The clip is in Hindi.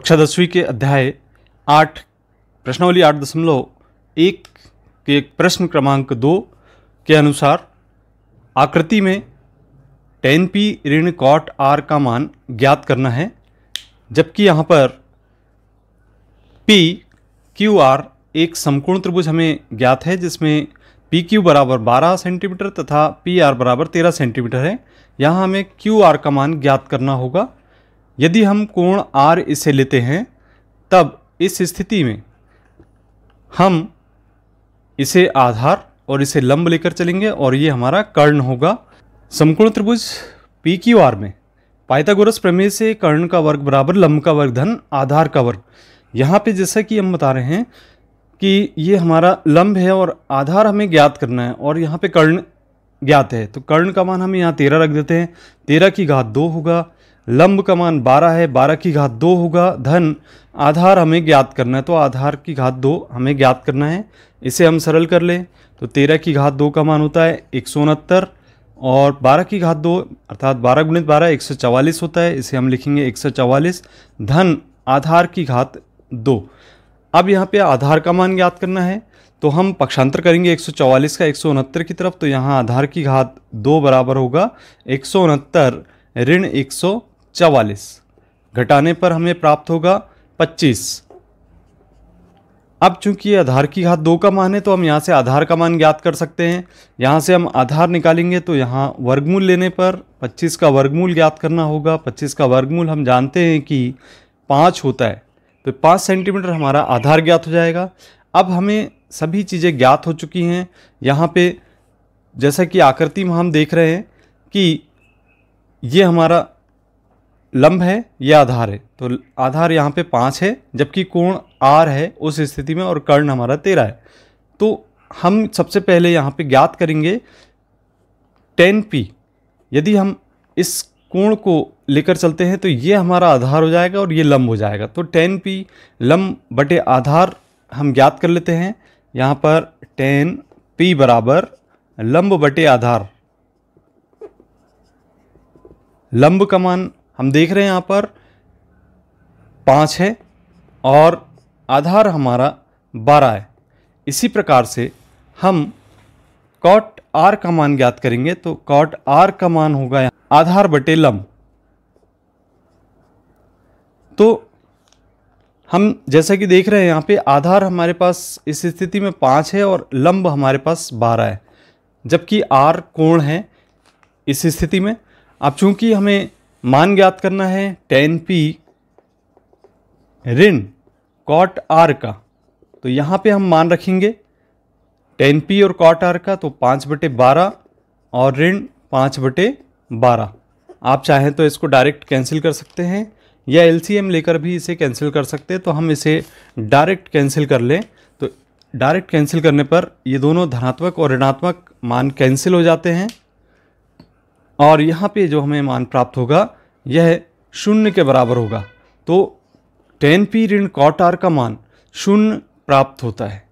कक्षा दसवीं के अध्याय आठ प्रश्नावली आठ दशमलव एक के एक प्रश्न क्रमांक दो के अनुसार आकृति में टेन पी ऋण कॉट आर का मान ज्ञात करना है जबकि यहाँ पर पी क्यू आर एक समकोण त्रिभुज हमें ज्ञात है जिसमें पी क्यू बराबर बारह सेंटीमीटर तथा पी आर बराबर तेरह सेंटीमीटर है यहाँ हमें क्यू आर का मान ज्ञात करना होगा यदि हम कोण आर इसे लेते हैं तब इस स्थिति में हम इसे आधार और इसे लंब लेकर चलेंगे और ये हमारा कर्ण होगा समकोण त्रिभुज पी क्यू आर में पाइथागोरस प्रमेय से कर्ण का वर्ग बराबर लंब का वर्ग धन आधार का वर्ग यहाँ पे जैसा कि हम बता रहे हैं कि ये हमारा लंब है और आधार हमें ज्ञात करना है और यहाँ पे कर्ण ज्ञात है तो कर्ण का मान हम यहाँ तेरह रख देते हैं तेरह की घात दो होगा लंब का मान बारह है बारह की घात दो होगा धन आधार हमें ज्ञात करना है तो आधार की घात दो हमें ज्ञात करना है इसे हम सरल कर लें तो तेरह की घात दो का मान होता है एक सौ उनहत्तर और बारह की घात दो अर्थात बारह गुणित बारह एक सौ चवालीस होता है इसे हम लिखेंगे एक सौ चवालीस धन आधार की घात दो अब यहाँ पे आधार का मान ज्ञात करना है तो हम पक्षांतर करेंगे एक का एक की तरफ तो यहाँ आधार की घात दो बराबर होगा एक ऋण एक सौ चवालीस घटाने पर हमें प्राप्त होगा पच्चीस अब चूंकि आधार की घात दो का मान है तो हम यहाँ से आधार का मान ज्ञात कर सकते हैं यहाँ से हम आधार निकालेंगे तो यहाँ वर्गमूल लेने पर 25 का वर्गमूल ज्ञात करना होगा 25 का वर्गमूल हम जानते हैं कि पाँच होता है तो पाँच सेंटीमीटर हमारा आधार ज्ञात हो जाएगा अब हमें सभी चीज़ें ज्ञात हो चुकी हैं यहाँ पे जैसा कि आकृति में हम देख रहे हैं कि ये हमारा लंब है या आधार है तो आधार यहाँ पे पाँच है जबकि कोण आर है उस स्थिति में और कर्ण हमारा तेरह है तो हम सबसे पहले यहाँ पे ज्ञात करेंगे टेन पी यदि हम इस कोण को लेकर चलते हैं तो ये हमारा आधार हो जाएगा और ये लंब हो जाएगा तो टेन पी लंब बटे आधार हम ज्ञात कर लेते हैं यहाँ पर टेन पी बराबर लंब बटे आधार लंब का मान हम देख रहे हैं यहाँ पर पाँच है और आधार हमारा बारह है इसी प्रकार से हम कॉट आर का मान ज्ञात करेंगे तो कॉट आर का मान होगा आधार बटे लम्ब तो हम जैसा कि देख रहे हैं यहाँ पे आधार हमारे पास इस स्थिति में पाँच है और लंब हमारे पास बारह है जबकि आर कोण है इस स्थिति में अब चूंकि हमें मान ज्ञात करना है टेन पी ऋण कॉट आर का तो यहाँ पे हम मान रखेंगे टेन पी और कॉट आर का तो पाँच बटे बारह और ऋण पाँच बटे बारह आप चाहें तो इसको डायरेक्ट कैंसिल कर सकते हैं या एलसीएम लेकर भी इसे कैंसिल कर सकते हैं तो हम इसे डायरेक्ट कैंसिल कर लें तो डायरेक्ट कैंसिल करने पर ये दोनों धनात्मक और ऋणात्मक मान कैंसिल हो जाते हैं और यहाँ पे जो हमें मान प्राप्त होगा यह शून्य के बराबर होगा तो टेन पी ऋण कॉट आर का मान शून्य प्राप्त होता है